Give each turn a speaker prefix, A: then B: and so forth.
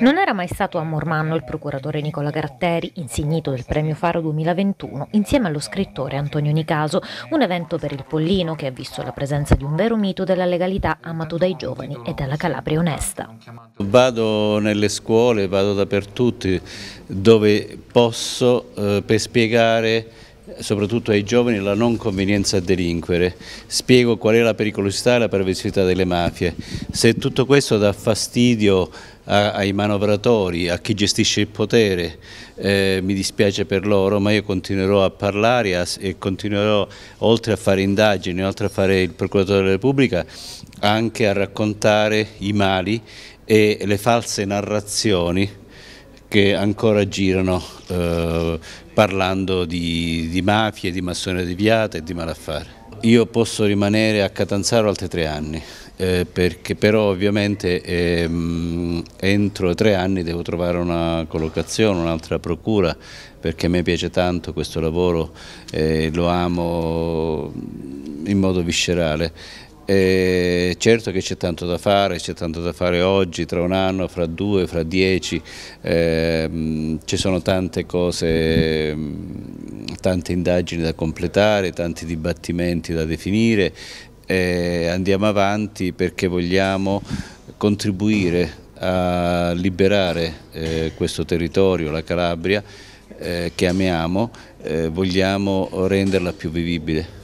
A: Non era mai stato a Mormanno il procuratore Nicola Gratteri, insignito del premio Faro 2021, insieme allo scrittore Antonio Nicaso, un evento per il Pollino che ha visto la presenza di un vero mito della legalità amato dai giovani e dalla Calabria onesta.
B: Vado nelle scuole, vado dappertutto dove posso eh, per spiegare soprattutto ai giovani la non convenienza a delinquere. Spiego qual è la pericolosità e la perversità delle mafie. Se tutto questo dà fastidio ai manovratori, a chi gestisce il potere, eh, mi dispiace per loro, ma io continuerò a parlare a, e continuerò, oltre a fare indagini, oltre a fare il procuratore della Repubblica, anche a raccontare i mali e le false narrazioni che ancora girano eh, parlando di, di mafie, di massone deviate e di malaffare. Io posso rimanere a Catanzaro altri tre anni, eh, perché però ovviamente ehm, entro tre anni devo trovare una collocazione, un'altra procura, perché a me piace tanto questo lavoro, eh, lo amo in modo viscerale eh, certo che c'è tanto da fare, c'è tanto da fare oggi, tra un anno, fra due, fra dieci, ehm, ci sono tante cose, mm, tante indagini da completare, tanti dibattimenti da definire, eh, andiamo avanti perché vogliamo contribuire a liberare eh, questo territorio, la Calabria, eh, che amiamo, eh, vogliamo renderla più vivibile.